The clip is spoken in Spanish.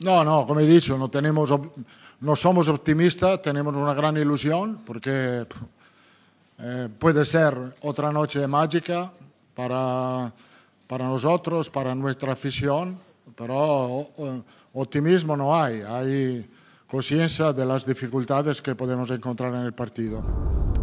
No, no, como he dicho, no, somos optimistas, tenemos una gran ilusión porque eh, puede ser otra noche mágica para, nosotros, para nuestra afición, pero optimismo no hay, hay conciencia de las dificultades que podemos encontrar en el partido.